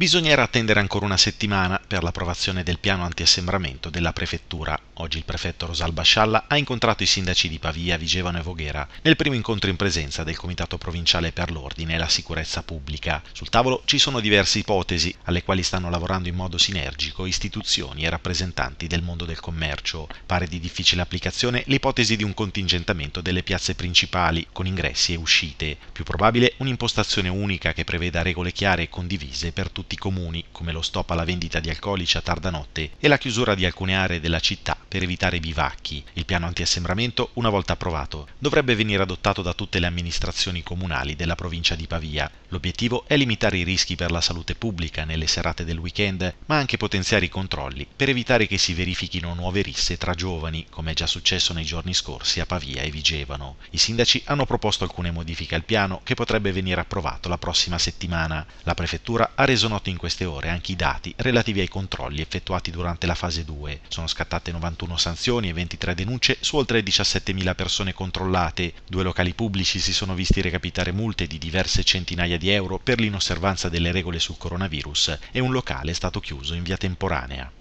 Bisognerà attendere ancora una settimana per l'approvazione del piano antiassembramento della prefettura. Oggi il prefetto Rosalba Scialla ha incontrato i sindaci di Pavia, Vigevano e Voghera nel primo incontro in presenza del Comitato Provinciale per l'Ordine e la Sicurezza Pubblica. Sul tavolo ci sono diverse ipotesi alle quali stanno lavorando in modo sinergico istituzioni e rappresentanti del mondo del commercio. Pare di difficile applicazione l'ipotesi di un contingentamento delle piazze principali con ingressi e uscite. Più probabile un'impostazione unica che preveda regole chiare e condivise per tutti comuni, come lo stop alla vendita di alcolici a tarda notte e la chiusura di alcune aree della città per evitare i bivacchi. Il piano antiassembramento, una volta approvato, dovrebbe venire adottato da tutte le amministrazioni comunali della provincia di Pavia. L'obiettivo è limitare i rischi per la salute pubblica nelle serate del weekend, ma anche potenziare i controlli per evitare che si verifichino nuove risse tra giovani, come è già successo nei giorni scorsi a Pavia e Vigevano. I sindaci hanno proposto alcune modifiche al piano che potrebbe venire approvato la prossima settimana. La prefettura ha reso noto in queste ore anche i dati relativi ai controlli effettuati durante la fase 2. Sono scattate 91 41 sanzioni e 23 denunce su oltre 17.000 persone controllate. Due locali pubblici si sono visti recapitare multe di diverse centinaia di euro per l'inosservanza delle regole sul coronavirus e un locale è stato chiuso in via temporanea.